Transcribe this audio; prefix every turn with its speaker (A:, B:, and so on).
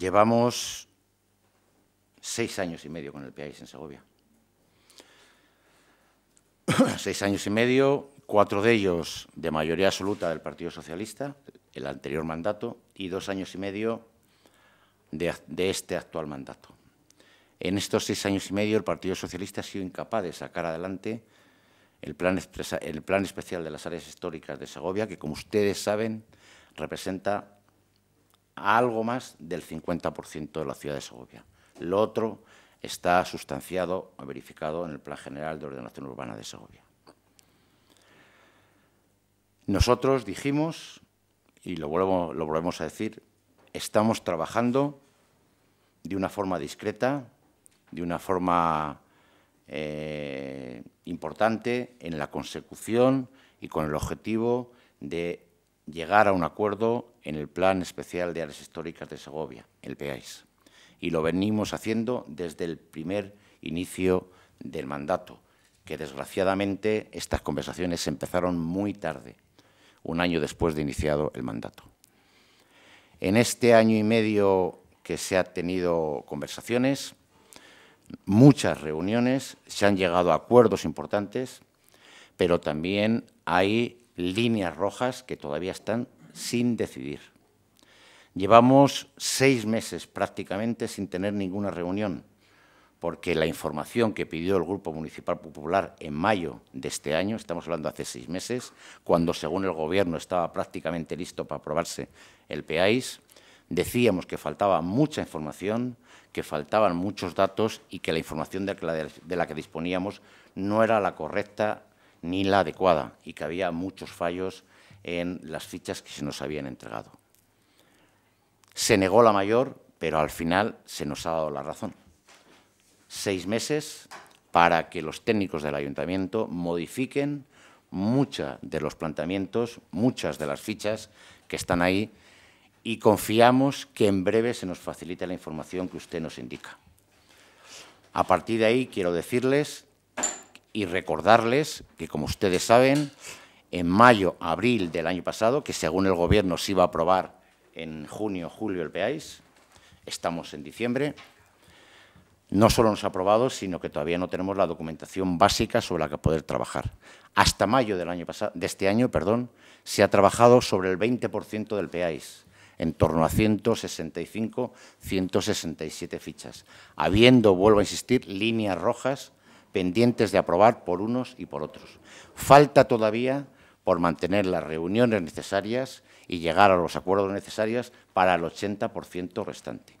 A: Llevamos seis años y medio con el PAIS en Segovia. seis años y medio, cuatro de ellos de mayoría absoluta del Partido Socialista, el anterior mandato, y dos años y medio de, este actual mandato. En estos seis años y medio el Partido Socialista ha sido incapaz de sacar adelante el plan especial de las áreas históricas de Segovia, que como ustedes saben representa algo más del 50% de la ciudad de Segovia. Lo otro está sustanciado o verificado en el Plan General de Ordenación Urbana de Segovia. Nosotros dijimos, y lo, volvemos, a decir, estamos trabajando de una forma discreta, de una forma eh, importante en la consecución y con el objetivo de llegar a un acuerdo en el Plan Especial de Áreas Históricas de Segovia, el PEAIS. Y lo venimos haciendo desde el primer inicio del mandato, que desgraciadamente estas conversaciones empezaron muy tarde, un año después de iniciado el mandato. En este año y medio que se han tenido conversaciones, muchas reuniones, se han llegado a acuerdos importantes, pero también hay líneas rojas que todavía están sin decidir. Llevamos seis meses prácticamente sin tener ninguna reunión, porque la información que pidió el Grupo Municipal Popular en mayo de este año, estamos hablando hace seis meses, cuando según el Gobierno estaba prácticamente listo para aprobarse el PAIS, decíamos que faltaba mucha información, que faltaban muchos datos y que la información de la que disponíamos no era la correcta ni la adecuada y que había muchos fallos en las fichas que se nos habían entregado. Se negó la mayor, pero al final se nos ha dado la razón. Seis meses para que los técnicos del ayuntamiento modifiquen muchos de los planteamientos, muchas de las fichas que están ahí y confiamos que en breve se nos facilite la información que usted nos indica. A partir de ahí quiero decirles y recordarles que, como ustedes saben, en mayo, abril del año pasado, que según el Gobierno se iba a aprobar en junio, julio el PEAIS, estamos en diciembre, no solo nos ha aprobado, sino que todavía no tenemos la documentación básica sobre la que poder trabajar. Hasta mayo del año de este año perdón, se ha trabajado sobre el 20% del PEAIS, en torno a 165, 167 fichas, habiendo, vuelvo a insistir, líneas rojas pendientes de aprobar por unos y por otros. Falta todavía por mantener las reuniones necesarias y llegar a los acuerdos necesarios para el 80% restante.